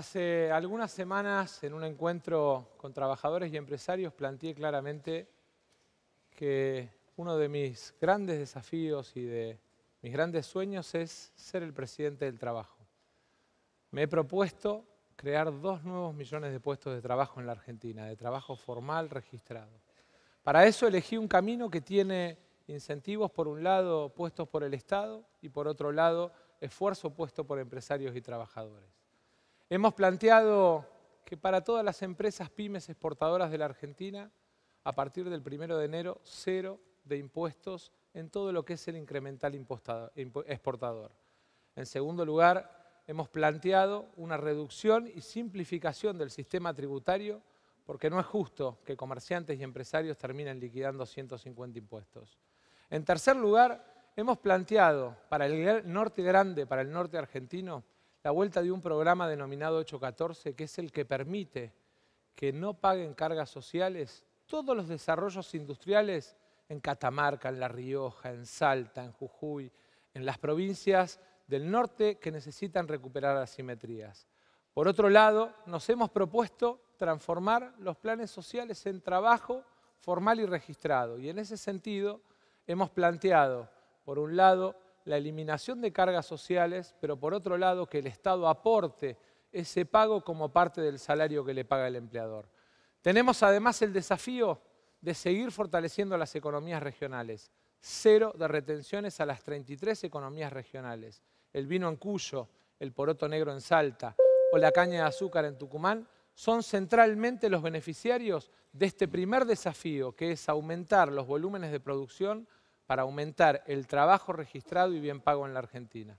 Hace algunas semanas, en un encuentro con trabajadores y empresarios, planteé claramente que uno de mis grandes desafíos y de mis grandes sueños es ser el presidente del trabajo. Me he propuesto crear dos nuevos millones de puestos de trabajo en la Argentina, de trabajo formal registrado. Para eso elegí un camino que tiene incentivos, por un lado, puestos por el Estado y por otro lado, esfuerzo puesto por empresarios y trabajadores. Hemos planteado que para todas las empresas pymes exportadoras de la Argentina, a partir del 1 de enero, cero de impuestos en todo lo que es el incremental exportador. En segundo lugar, hemos planteado una reducción y simplificación del sistema tributario porque no es justo que comerciantes y empresarios terminen liquidando 150 impuestos. En tercer lugar, hemos planteado para el norte grande, para el norte argentino, la vuelta de un programa denominado 814, que es el que permite que no paguen cargas sociales todos los desarrollos industriales en Catamarca, en La Rioja, en Salta, en Jujuy, en las provincias del norte que necesitan recuperar asimetrías. Por otro lado, nos hemos propuesto transformar los planes sociales en trabajo formal y registrado. Y en ese sentido, hemos planteado, por un lado, la eliminación de cargas sociales, pero por otro lado que el Estado aporte ese pago como parte del salario que le paga el empleador. Tenemos además el desafío de seguir fortaleciendo las economías regionales. Cero de retenciones a las 33 economías regionales. El vino en Cuyo, el poroto negro en Salta o la caña de azúcar en Tucumán son centralmente los beneficiarios de este primer desafío, que es aumentar los volúmenes de producción para aumentar el trabajo registrado y bien pago en la Argentina.